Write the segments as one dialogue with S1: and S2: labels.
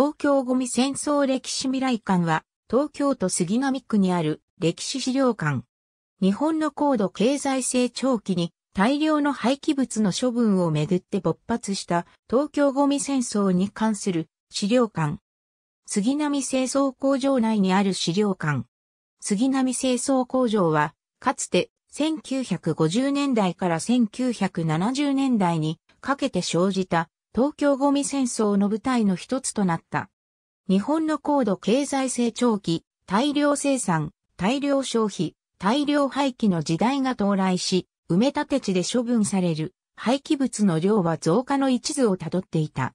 S1: 東京ゴミ戦争歴史未来館は、東京都杉並区にある歴史資料館。日本の高度経済成長期に大量の廃棄物の処分をめぐって勃発した東京ゴミ戦争に関する資料館。杉並清掃工場内にある資料館。杉並清掃工場は、かつて1950年代から1970年代にかけて生じた東京ゴミ戦争の舞台の一つとなった。日本の高度経済成長期、大量生産、大量消費、大量廃棄の時代が到来し、埋め立て地で処分される廃棄物の量は増加の一途をたどっていた。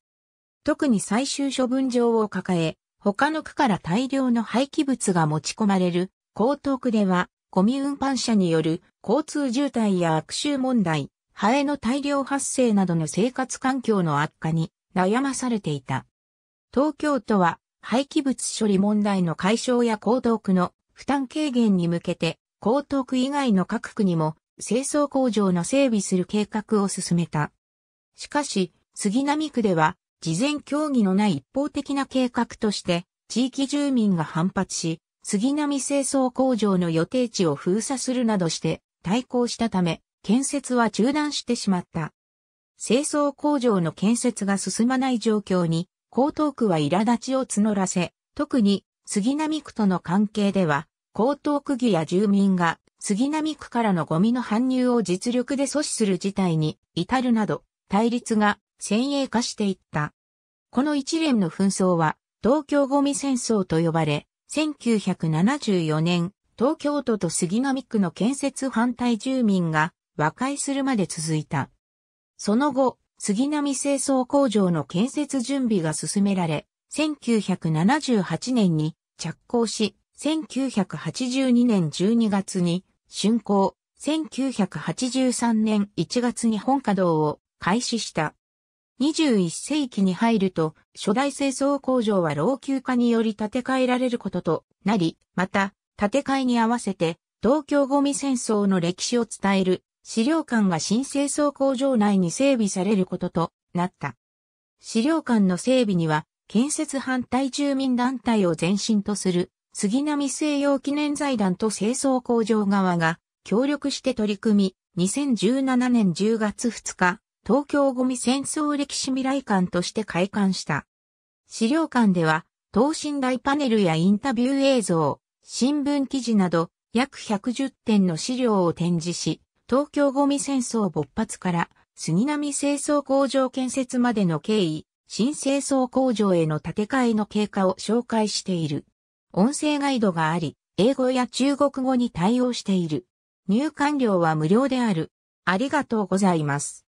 S1: 特に最終処分場を抱え、他の区から大量の廃棄物が持ち込まれる江東区では、ゴミ運搬車による交通渋滞や悪臭問題、ハエの大量発生などの生活環境の悪化に悩まされていた。東京都は廃棄物処理問題の解消や江東区の負担軽減に向けて、江東区以外の各区にも清掃工場の整備する計画を進めた。しかし、杉並区では事前協議のない一方的な計画として地域住民が反発し、杉並清掃工場の予定地を封鎖するなどして対抗したため、建設は中断してしまった。清掃工場の建設が進まない状況に、江東区は苛立ちを募らせ、特に杉並区との関係では、江東区議や住民が杉並区からのゴミの搬入を実力で阻止する事態に至るなど、対立が先鋭化していった。この一連の紛争は、東京ゴミ戦争と呼ばれ、1974年、東京都と杉並区の建設反対住民が和解するまで続いた。その後、杉並清掃工場の建設準備が進められ、1978年に着工し、1982年12月に竣工、1983年1月に本稼働を開始した。21世紀に入ると、初代清掃工場は老朽化により建て替えられることとなり、また、建て替えに合わせて、東京ゴミ戦争の歴史を伝える資料館が新清掃工場内に整備されることとなった。資料館の整備には、建設反対住民団体を前身とする杉並西洋記念財団と清掃工場側が協力して取り組み、2017年10月2日、東京ゴミ戦争歴史未来館として開館した。資料館では、等身大パネルやインタビュー映像、新聞記事など、約110点の資料を展示し、東京ゴミ戦争勃発から杉並清掃工場建設までの経緯、新清掃工場への建て替えの経過を紹介している。音声ガイドがあり、英語や中国語に対応している。入館料は無料である。ありがとうございます。